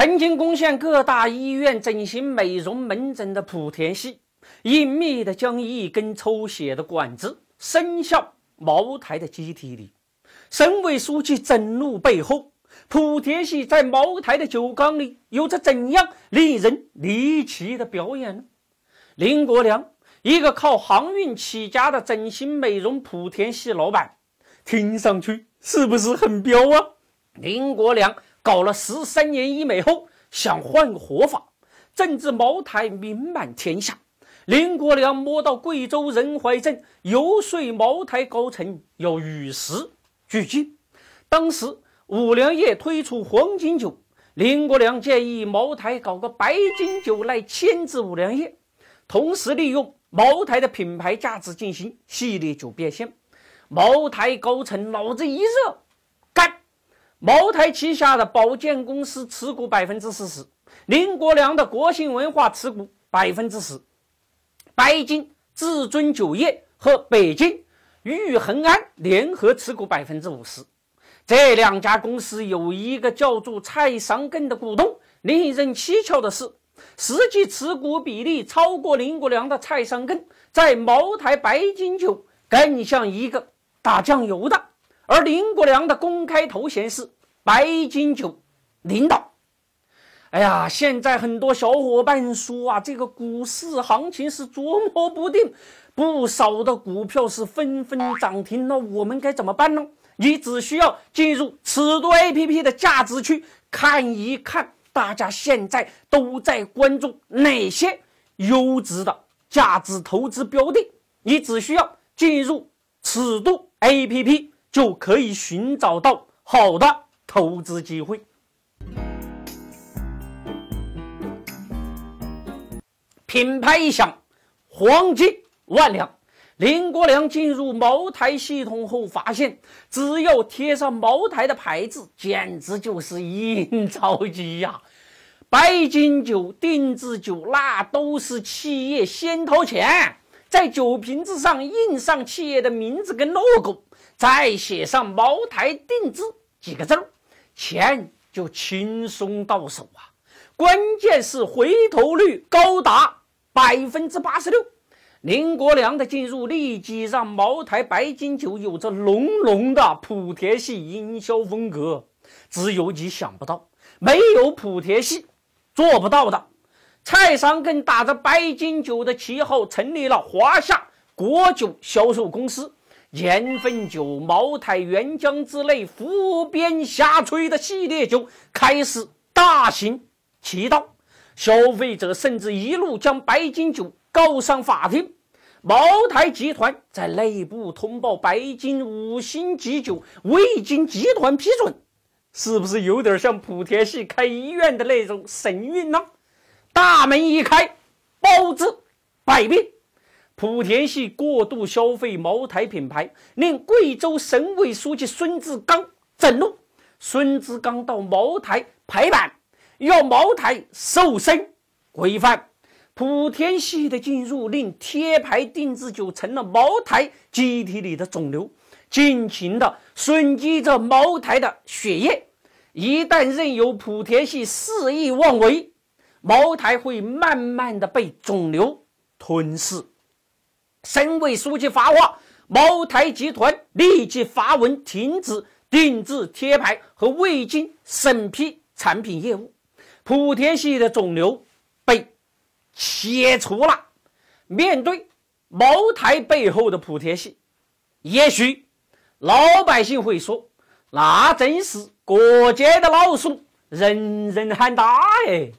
曾经攻陷各大医院整形美容门诊的莆田系，隐秘地将一根抽血的管子伸向茅台的机体里。省委书记震怒背后，莆田系在茅台的酒缸里有着怎样令人离奇的表演呢？林国良，一个靠航运起家的整形美容莆田系老板，听上去是不是很彪啊？林国良。搞了十三年医美后，想换个活法。正值茅台名满天下，林国良摸到贵州仁怀镇，游说茅台高层要与时俱进。当时五粮液推出黄金酒，林国良建议茅台搞个白金酒来牵制五粮液，同时利用茅台的品牌价值进行系列酒变现。茅台高层脑子一热。茅台旗下的保健公司持股百分之四十，林国良的国信文化持股百分之十，白金、至尊酒业和北京玉恒安联合持股百分之五十。这两家公司有一个叫做蔡尚根的股东。令人蹊跷的是，实际持股比例超过林国良的蔡尚根，在茅台、白金酒更像一个打酱油的。而林国良的公开头衔是“白金九领导”。哎呀，现在很多小伙伴说啊，这个股市行情是捉摸不定，不少的股票是纷纷涨停，那我们该怎么办呢？你只需要进入尺度 A P P 的价值区看一看，大家现在都在关注哪些优质的、价值投资标的？你只需要进入尺度 A P P。就可以寻找到好的投资机会。品牌一响，黄金万两。林国良进入茅台系统后，发现只要贴上茅台的牌子，简直就是印钞机呀！白金酒、定制酒，那都是企业先掏钱，在酒瓶子上印上企业的名字跟 logo。再写上“茅台定制”几个字儿，钱就轻松到手啊！关键是回头率高达百分之八十六。林国梁的进入，立即让茅台白金酒有着浓浓的莆田系营销风格。只有你想不到，没有莆田系做不到的。蔡商更打着白金酒的旗号，成立了华夏国酒销售公司。年份酒、茅台原浆之类湖边瞎吹的系列酒开始大行其道，消费者甚至一路将白金酒告上法庭。茅台集团在内部通报白金五星级酒未经集团批准，是不是有点像莆田系开医院的那种神韵呢？大门一开，包治百病。莆田系过度消费茅台品牌，令贵州省委书记孙志刚震怒。孙志刚到茅台排版，要茅台瘦身规范。莆田系的进入，令贴牌定制酒成了茅台机体里的肿瘤，尽情的吮吸着茅台的血液。一旦任由莆田系肆意妄为，茅台会慢慢的被肿瘤吞噬。省委书记发话，茅台集团立即发文停止定制贴牌和未经审批产品业务。莆田系的肿瘤被切除了。面对茅台背后的莆田系，也许老百姓会说：“那真是过街的老鼠，人人喊打。”哎。